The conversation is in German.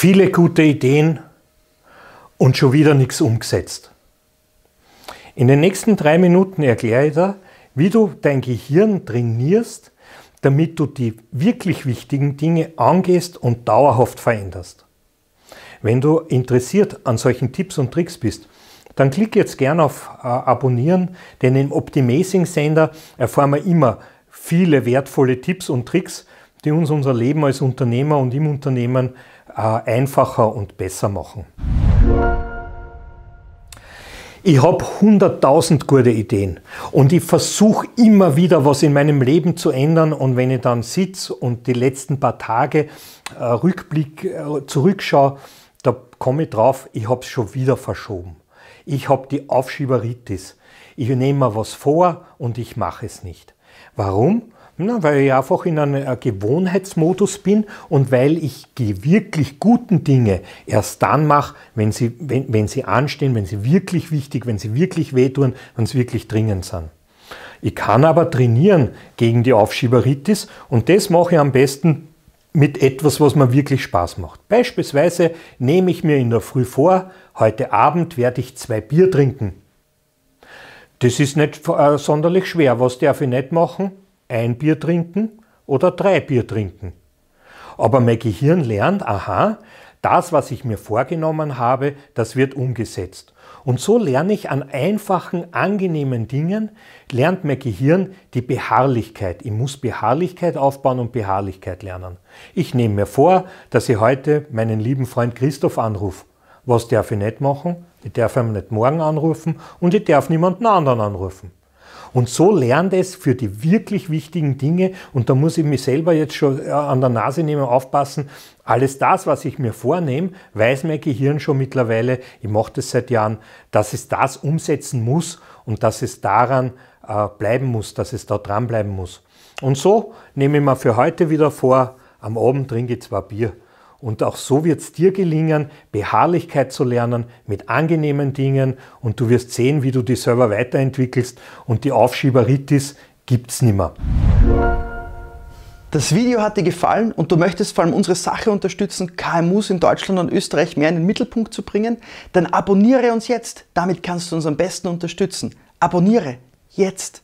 viele gute Ideen und schon wieder nichts umgesetzt. In den nächsten drei Minuten erkläre ich dir, wie du dein Gehirn trainierst, damit du die wirklich wichtigen Dinge angehst und dauerhaft veränderst. Wenn du interessiert an solchen Tipps und Tricks bist, dann klick jetzt gerne auf äh, Abonnieren, denn im Optimizing Sender erfahren wir immer viele wertvolle Tipps und Tricks, die uns unser Leben als Unternehmer und im Unternehmen äh, einfacher und besser machen. Ich habe 100.000 gute Ideen und ich versuche immer wieder was in meinem Leben zu ändern und wenn ich dann sitze und die letzten paar Tage äh, Rückblick äh, zurückschaue, da komme ich drauf, ich habe es schon wieder verschoben. Ich habe die Aufschieberitis. Ich nehme mir was vor und ich mache es nicht. Warum? Na, weil ich einfach in einem äh, Gewohnheitsmodus bin und weil ich die wirklich guten Dinge erst dann mache, wenn sie, wenn, wenn sie anstehen, wenn sie wirklich wichtig, wenn sie wirklich wehtun, wenn sie wirklich dringend sind. Ich kann aber trainieren gegen die Aufschieberitis und das mache ich am besten mit etwas, was mir wirklich Spaß macht. Beispielsweise nehme ich mir in der Früh vor, heute Abend werde ich zwei Bier trinken. Das ist nicht äh, sonderlich schwer. Was darf ich nicht machen? ein Bier trinken oder drei Bier trinken. Aber mein Gehirn lernt, aha, das, was ich mir vorgenommen habe, das wird umgesetzt. Und so lerne ich an einfachen, angenehmen Dingen, lernt mein Gehirn die Beharrlichkeit. Ich muss Beharrlichkeit aufbauen und Beharrlichkeit lernen. Ich nehme mir vor, dass ich heute meinen lieben Freund Christoph anrufe. Was darf ich nicht machen? Ich darf ihn nicht morgen anrufen und ich darf niemanden anderen anrufen. Und so lernt es für die wirklich wichtigen Dinge, und da muss ich mich selber jetzt schon äh, an der Nase nehmen, aufpassen, alles das, was ich mir vornehme, weiß mein Gehirn schon mittlerweile, ich mache das seit Jahren, dass es das umsetzen muss und dass es daran äh, bleiben muss, dass es da dranbleiben muss. Und so nehme ich mir für heute wieder vor, am Abend trinke ich zwei Bier. Und auch so wird es dir gelingen, Beharrlichkeit zu lernen mit angenehmen Dingen und du wirst sehen, wie du die Server weiterentwickelst und die Aufschieberitis gibt's nimmer. Das Video hat dir gefallen und du möchtest vor allem unsere Sache unterstützen, KMUs in Deutschland und Österreich mehr in den Mittelpunkt zu bringen? Dann abonniere uns jetzt. Damit kannst du uns am besten unterstützen. Abonniere jetzt.